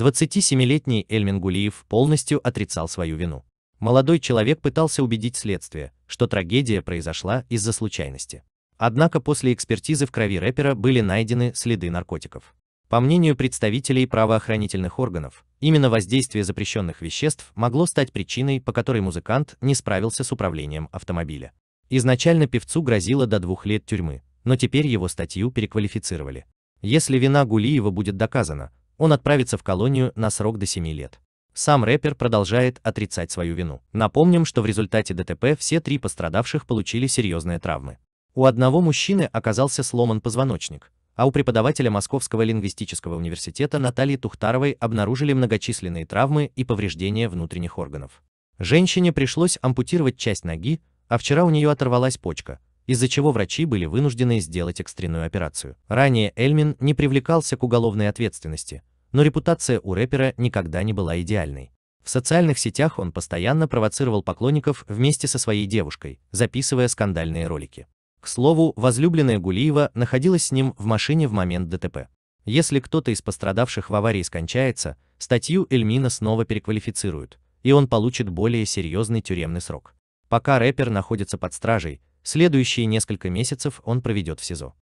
27-летний Эльмин Гулиев полностью отрицал свою вину. Молодой человек пытался убедить следствие, что трагедия произошла из-за случайности. Однако после экспертизы в крови рэпера были найдены следы наркотиков. По мнению представителей правоохранительных органов, именно воздействие запрещенных веществ могло стать причиной, по которой музыкант не справился с управлением автомобиля. Изначально певцу грозило до двух лет тюрьмы, но теперь его статью переквалифицировали. Если вина Гулиева будет доказана, он отправится в колонию на срок до 7 лет. Сам рэпер продолжает отрицать свою вину. Напомним, что в результате ДТП все три пострадавших получили серьезные травмы. У одного мужчины оказался сломан позвоночник, а у преподавателя Московского лингвистического университета Натальи Тухтаровой обнаружили многочисленные травмы и повреждения внутренних органов. Женщине пришлось ампутировать часть ноги, а вчера у нее оторвалась почка, из-за чего врачи были вынуждены сделать экстренную операцию. Ранее Эльмин не привлекался к уголовной ответственности – но репутация у рэпера никогда не была идеальной. В социальных сетях он постоянно провоцировал поклонников вместе со своей девушкой, записывая скандальные ролики. К слову, возлюбленная Гулиева находилась с ним в машине в момент ДТП. Если кто-то из пострадавших в аварии скончается, статью Эльмина снова переквалифицируют, и он получит более серьезный тюремный срок. Пока рэпер находится под стражей, следующие несколько месяцев он проведет в СИЗО.